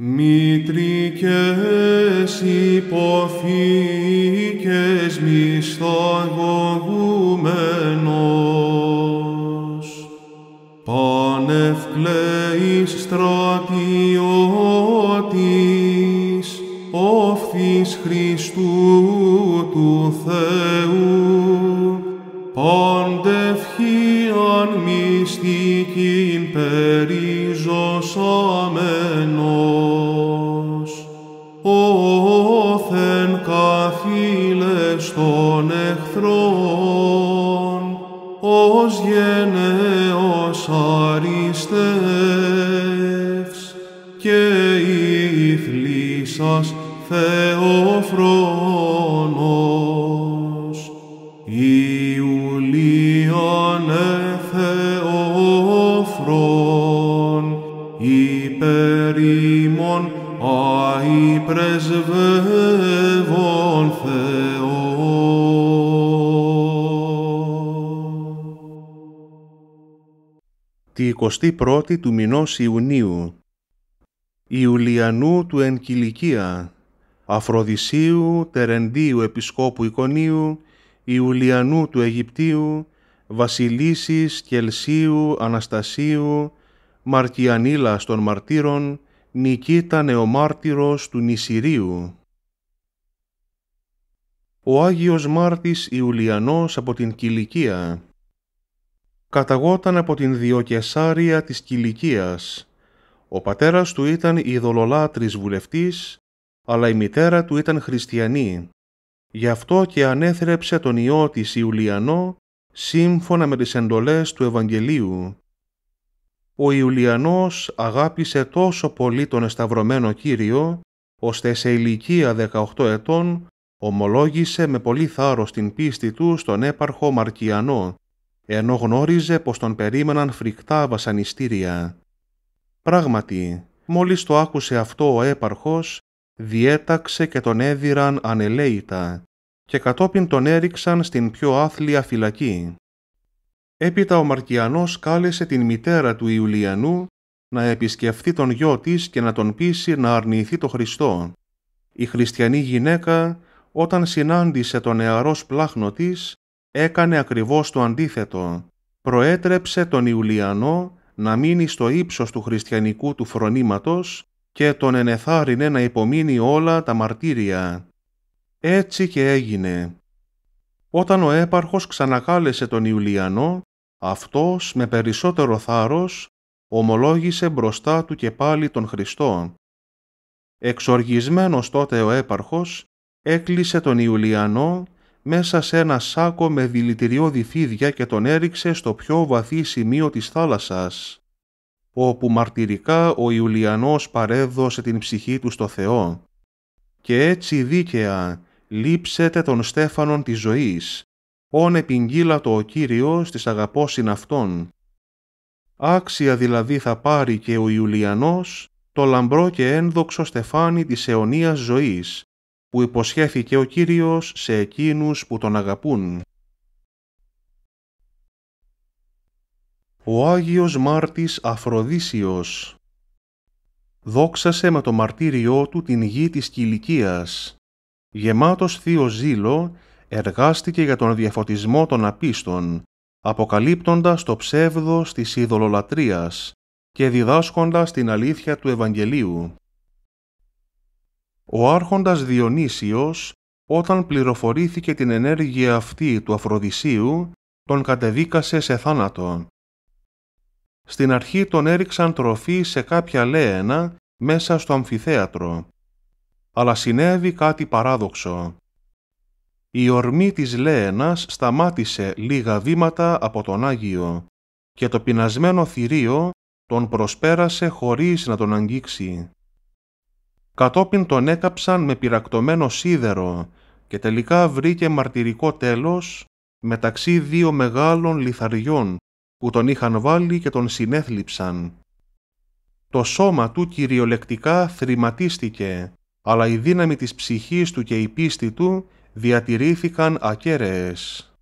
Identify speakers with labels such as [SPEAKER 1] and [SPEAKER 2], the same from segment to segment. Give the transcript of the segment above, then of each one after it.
[SPEAKER 1] Μητρικές υποθήκες μισθαγωγούμενος, πανευκλαίης στρατιώτης, όφθης Χριστού του Θεού, εχθρών, ως γενναίος αριστεύς και η θλίσσας Θεόφρονος. ε Θεόφρον, υπέρ ημών αη πρεσβεύων
[SPEAKER 2] τη 21η του μηνός Ιουνίου, Ιουλιανού του Αιγυπτίου, Αφροδισίου Τερεντίου Επισκόπου Ικονίου, Ιουλιανού του Αιγυπτίου, Βασιλίσης Κελσίου Αναστασίου, Μαρκιανίλας των Μαρτύρων, Νικήτα Νεομάρτυρος του Νησυρίου. Ο Άγιος Μάρτης Ιουλιανός από την Κιλικία, καταγόταν από την Διοκεσάρια της Κιλικίας. Ο πατέρας του ήταν ειδωλολάτρης βουλευτής, αλλά η μητέρα του ήταν χριστιανή. Γι' αυτό και ανέθρεψε τον ιό της Ιουλιανό σύμφωνα με τις εντολές του Ευαγγελίου. Ο Ιουλιανός αγάπησε τόσο πολύ τον Εσταυρωμένο Κύριο, ώστε σε ηλικία 18 ετών ομολόγησε με πολύ θάρρος την πίστη του στον έπαρχο Μαρκιανό ενώ γνώριζε πως τον περίμεναν φρικτά βασανιστήρια. Πράγματι, μόλις το άκουσε αυτό ο έπαρχος, διέταξε και τον έδιραν ανελαίητα και κατόπιν τον έριξαν στην πιο άθλια φυλακή. Έπειτα ο Μαρκιανός κάλεσε την μητέρα του Ιουλιανού να επισκεφθεί τον γιο της και να τον πείσει να αρνηθεί το Χριστό. Η χριστιανή γυναίκα, όταν συνάντησε τον νεαρός σπλάχνο της, έκανε ακριβώς το αντίθετο. Προέτρεψε τον Ιουλιανό να μείνει στο ύψος του χριστιανικού του φρονήματος και τον ενεθάρρυνε να υπομείνει όλα τα μαρτύρια. Έτσι και έγινε. Όταν ο έπαρχος ξανακάλεσε τον Ιουλιανό, αυτός με περισσότερο θάρρος ομολόγησε μπροστά του και πάλι τον Χριστό. Εξοργισμένος τότε ο έπαρχος έκλεισε τον Ιουλιανό μέσα σε ένα σάκο με δηλητηριώδη φίδια και τον έριξε στο πιο βαθύ σημείο της θάλασσας, όπου μαρτυρικά ο Ιουλιανός παρέδωσε την ψυχή του στο Θεό. Και έτσι δίκαια λείψετε τον Στέφανον της ζωής, όν επιγγύλατο ο Κύριος της αγαπώσιν αυτών. Άξια δηλαδή θα πάρει και ο Ιουλιανός το λαμπρό και ένδοξο στεφάνι της αιωνίας ζωής, που υποσχέθηκε ο Κύριος σε εκείνους που τον αγαπούν. Ο Άγιος Μάρτης Αφροδίσιος δόξασε με το μαρτύριό του την γη της Κιλικίας. Γεμάτος θείο ζήλο, εργάστηκε για τον διαφωτισμό των απίστων, αποκαλύπτοντας το ψεύδος της ειδωλολατρίας και διδάσκοντας την αλήθεια του Ευαγγελίου. Ο άρχοντας Διονύσιος, όταν πληροφορήθηκε την ενέργεια αυτή του Αφροδισίου, τον κατεδίκασε σε θάνατο. Στην αρχή τον έριξαν τροφή σε κάποια λενα μέσα στο αμφιθέατρο. Αλλά συνέβη κάτι παράδοξο. Η ορμή της λέενας σταμάτησε λίγα βήματα από τον Άγιο και το πεινασμένο θηρίο τον προσπέρασε χωρίς να τον αγγίξει. Κατόπιν τον έκαψαν με πυρακτωμένο σίδερο και τελικά βρήκε μαρτυρικό τέλος μεταξύ δύο μεγάλων λιθαριών που τον είχαν βάλει και τον συνέθλιψαν. Το σώμα του κυριολεκτικά θρηματίστηκε, αλλά η δύναμη της ψυχής του και η πίστη του διατηρήθηκαν ακέραιες.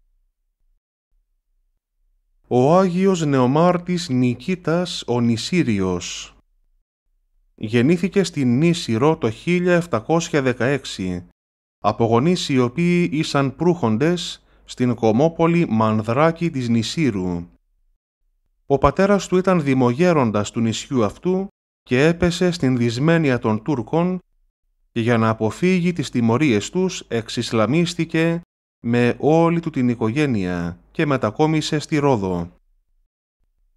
[SPEAKER 2] Ο Άγιος Νεομάρτης Νικήτας ο Νησύριος γεννήθηκε στην Νήσιρο το 1716 από γονείς οι οποίοι ήσαν προύχοντες στην κομμόπολη Μανδράκη της Νησίρου. Ο πατέρας του ήταν δημογέροντας του νησιού αυτού και έπεσε στην δυσμένεια των Τούρκων και για να αποφύγει τις τιμωρίες τους εξισλαμίστηκε με όλη του την οικογένεια και μετακόμισε στη Ρόδο.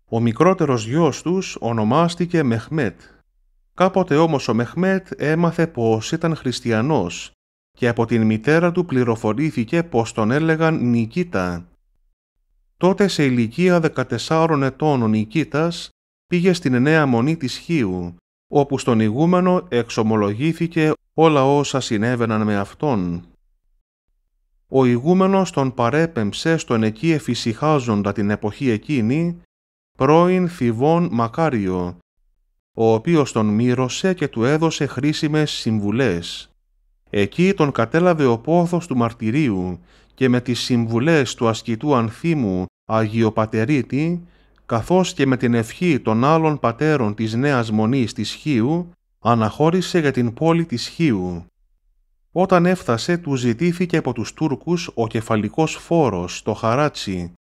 [SPEAKER 2] Ο μικρότερος γιος τους ονομάστηκε Μεχμέτ Κάποτε όμως ο Μεχμέτ έμαθε πως ήταν χριστιανός και από την μητέρα του πληροφορήθηκε πως τον έλεγαν Νικήτα. Τότε σε ηλικία 14 ετών ο Νικήτας πήγε στην νέα μονή της Χίου, όπου στον ηγούμενο εξομολογήθηκε όλα όσα συνέβαιναν με αυτόν. Ο ηγούμενος τον παρέπεμψε στον εκεί εφησυχάζοντα την εποχή εκείνη, πρώην Θηβών Μακάριο, ο οποίος τον μύρωσε και του έδωσε χρήσιμες συμβουλές. Εκεί τον κατέλαβε ο πόθος του μαρτυρίου και με τις συμβουλές του ασκητού ανθίμου Αγιοπατερίτη, καθώς και με την ευχή των άλλων πατέρων της Νέας Μονής της Χίου, αναχώρησε για την πόλη της Χίου. Όταν έφτασε, του ζητήθηκε από τους Τούρκους ο κεφαλικός φόρος, το χαράτσι,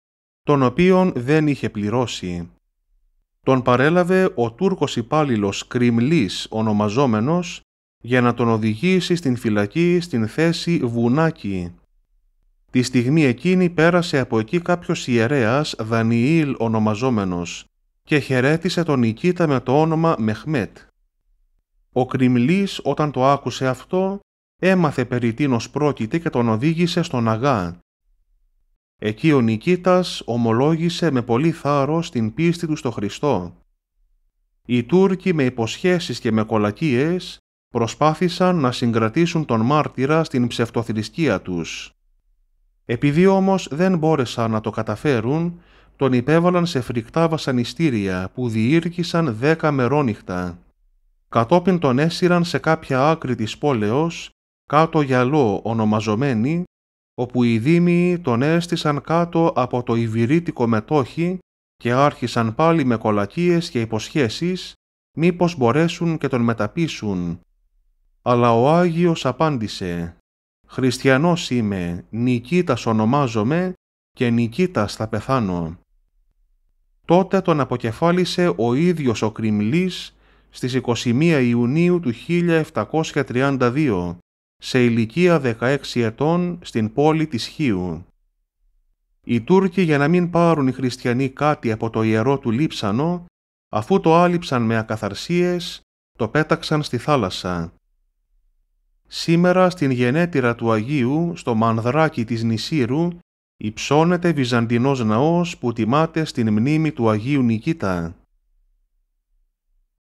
[SPEAKER 2] τον οποίον δεν είχε πληρώσει τον παρέλαβε ο Τούρκος υπάλληλος Κρυμλής ονομαζόμενος για να τον οδηγήσει στην φυλακή στην θέση Βουνάκι. Τη στιγμή εκείνη πέρασε από εκεί κάποιος ιερέας Δανιήλ ονομαζόμενος και χαιρέτησε τον Νικήτα με το όνομα Μεχμέτ. Ο Κρυμλής όταν το άκουσε αυτό έμαθε περί τίνος πρόκειται και τον οδήγησε στον Αγά Εκεί ο Νικήτας ομολόγησε με πολύ θάρρος την πίστη του στο Χριστό. Οι Τούρκοι με υποσχέσεις και με κολακίες προσπάθησαν να συγκρατήσουν τον μάρτυρα στην ψευτοθρησκεία τους. Επειδή όμως δεν μπόρεσαν να το καταφέρουν, τον υπέβαλαν σε φρικτά βασανιστήρια που διήρκησαν δέκα μερόνυχτα. Κατόπιν τον έσυραν σε κάποια άκρη της πόλεως, κάτω γυαλό ονομαζομένη, όπου οι Δήμοι τον έστησαν κάτω από το Ιβυρίτικο μετόχι και άρχισαν πάλι με κολακίες και υποσχέσεις, μήπως μπορέσουν και τον μεταπίσουν. Αλλά ο Άγιος απάντησε «Χριστιανός είμαι, Νικήτας ονομάζομαι και Νικήτας θα πεθάνω». Τότε τον αποκεφάλισε ο ίδιος ο Κριμλής στις 21 Ιουνίου του 1732 σε ηλικία 16 ετών στην πόλη της Χίου. Οι Τούρκοι για να μην πάρουν οι χριστιανοί κάτι από το ιερό του λείψανο, αφού το άλυψαν με ακαθαρσίες, το πέταξαν στη θάλασσα. Σήμερα στην γενέτειρα του Αγίου, στο μανδράκι της Νησίρου, υψώνεται βυζαντινός ναός που τιμάται στην μνήμη του Αγίου Νικήτα.